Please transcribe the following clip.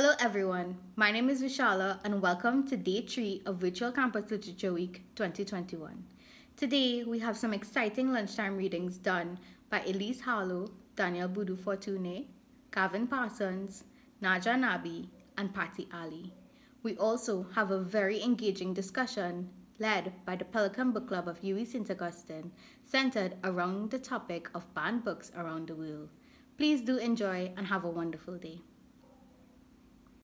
Hello everyone, my name is Vishala and welcome to day 3 of Virtual Campus Literature Week 2021. Today we have some exciting lunchtime readings done by Elise Harlow, Daniel Boudou Fortune, Gavin Parsons, Naja Nabi, and Patty Ali. We also have a very engaging discussion led by the Pelican Book Club of UE St. Augustine centered around the topic of banned books around the world. Please do enjoy and have a wonderful day.